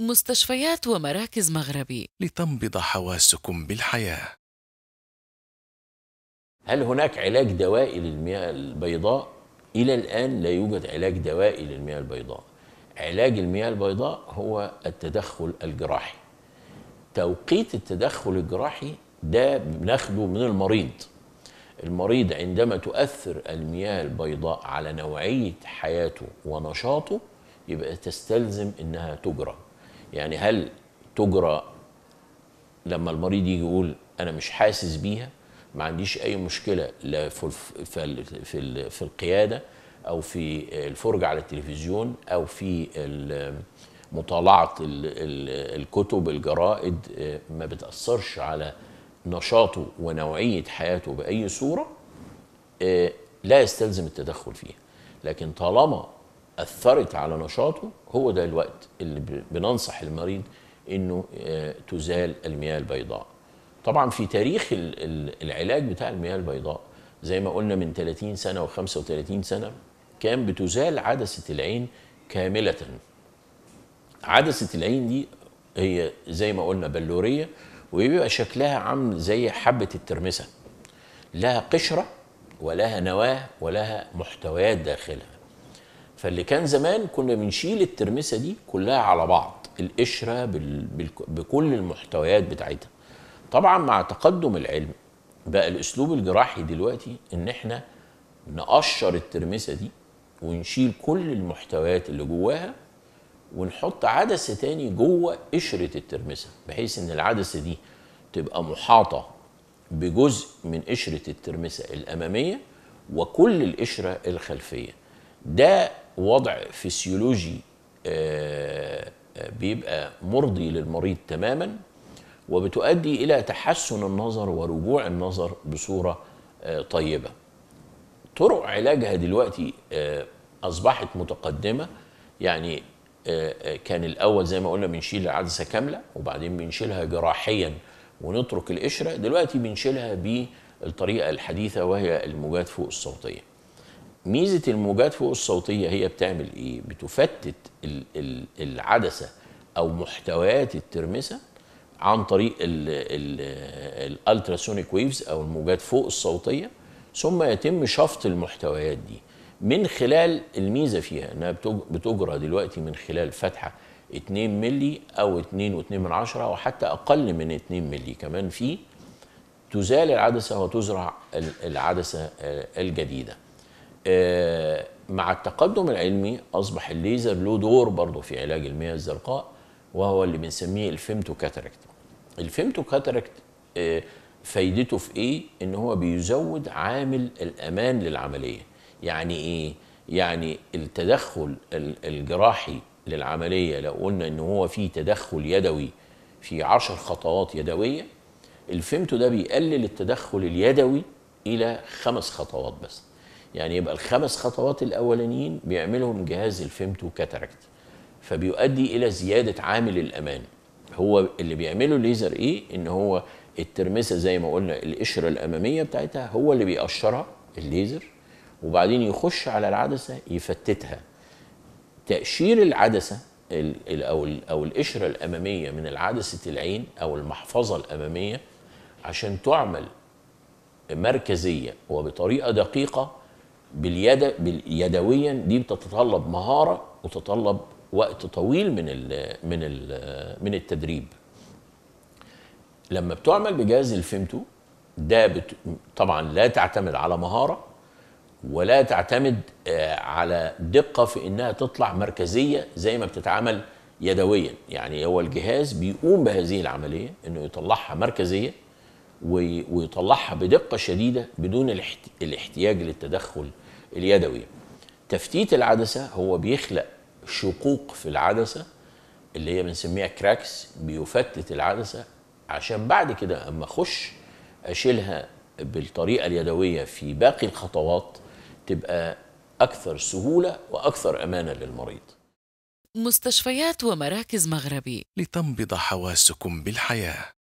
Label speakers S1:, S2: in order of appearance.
S1: مستشفيات ومراكز مغربي لتنبض حواسكم بالحياة هل هناك علاج دوائي للمياه البيضاء؟ إلى الآن لا يوجد علاج دوائي للمياه البيضاء علاج المياه البيضاء هو التدخل الجراحي توقيت التدخل الجراحي ده بناخده من المريض المريض عندما تؤثر المياه البيضاء على نوعية حياته ونشاطه يبقى تستلزم انها تجرى يعني هل تجرى لما المريض يجي يقول انا مش حاسس بيها ما عنديش اي مشكله لا في في في القياده او في الفرجه على التلفزيون او في مطالعه الكتب الجرائد ما بتاثرش على نشاطه ونوعيه حياته باي صوره آه، لا يستلزم التدخل فيها لكن طالما اثرت على نشاطه هو ده الوقت اللي بننصح المريض انه آه، تزال المياه البيضاء طبعا في تاريخ العلاج بتاع المياه البيضاء زي ما قلنا من 30 سنه و35 سنه كان بتزال عدسه العين كامله عدسه العين دي هي زي ما قلنا بلوريه وبيبقى شكلها عامل زي حبه الترمسه لها قشره ولها نواه ولها محتويات داخلها فاللي كان زمان كنا بنشيل الترمسه دي كلها على بعض القشره بال... بال... بكل المحتويات بتاعتها طبعا مع تقدم العلم بقى الاسلوب الجراحي دلوقتي ان احنا نقشر الترمسه دي ونشيل كل المحتويات اللي جواها ونحط عدسه تاني جوه قشره الترمسه بحيث ان العدسه دي تبقى محاطه بجزء من قشره الترمسه الاماميه وكل القشره الخلفيه ده وضع فسيولوجي آه، آه، بيبقى مرضي للمريض تماما وبتؤدي الى تحسن النظر ورجوع النظر بصوره آه، طيبه. طرق علاجها دلوقتي اصبحت متقدمه يعني كان الاول زي ما قلنا بنشيل العدسه كامله وبعدين بنشيلها جراحيا ونترك القشره دلوقتي بنشيلها بالطريقه الحديثه وهي الموجات فوق الصوتيه. ميزه الموجات فوق الصوتيه هي بتعمل ايه بتفتت العدسه او محتويات الترمسه عن طريق الالتراسونيك ويفز او الموجات فوق الصوتيه ثم يتم شفط المحتويات دي من خلال الميزه فيها انها بتجرى دلوقتي من خلال فتحه 2 ملي او 2 و2 من عشرة اقل من 2 ملي كمان في تزال العدسه وتزرع العدسه آه، الجديده آه، مع التقدم العلمي اصبح الليزر له دور برضه في علاج المياه الزرقاء وهو اللي بنسميه الفيمتو كاتاركت الفيمتو كاتاركت آه، فايدته في ايه ان هو بيزود عامل الامان للعمليه يعني ايه يعني التدخل الجراحي للعمليه لو قلنا ان هو في تدخل يدوي في عشر خطوات يدويه الفيمتو ده بيقلل التدخل اليدوي الى خمس خطوات بس يعني يبقى الخمس خطوات الاولانيين بيعملهم جهاز الفيمتو كاتاركت فبيؤدي الى زياده عامل الامان هو اللي بيعمله الليزر ايه ان هو الترمسه زي ما قلنا القشره الاماميه بتاعتها هو اللي بيقشرها الليزر وبعدين يخش على العدسه يفتتها تقشير العدسه او او القشره الاماميه من عدسه العين او المحفظه الاماميه عشان تعمل مركزيه وبطريقه دقيقه باليد يدويا دي بتتطلب مهاره وتتطلب وقت طويل من الـ من الـ من التدريب لما بتعمل بجهاز الفيمتو ده بت... طبعا لا تعتمد على مهاره ولا تعتمد آه، على دقه في انها تطلع مركزيه زي ما بتتعمل يدويا يعني هو الجهاز بيقوم بهذه العمليه انه يطلعها مركزيه ويطلعها بدقه شديده بدون الاحتياج للتدخل اليدوي. تفتيت العدسه هو بيخلق شقوق في العدسه اللي هي بنسميها كراكس بيفتت العدسه عشان بعد كده اما اخش اشيلها بالطريقه اليدويه في باقي الخطوات تبقى اكثر سهوله واكثر امانا للمريض. مستشفيات ومراكز مغربي لتنبض حواسكم بالحياه.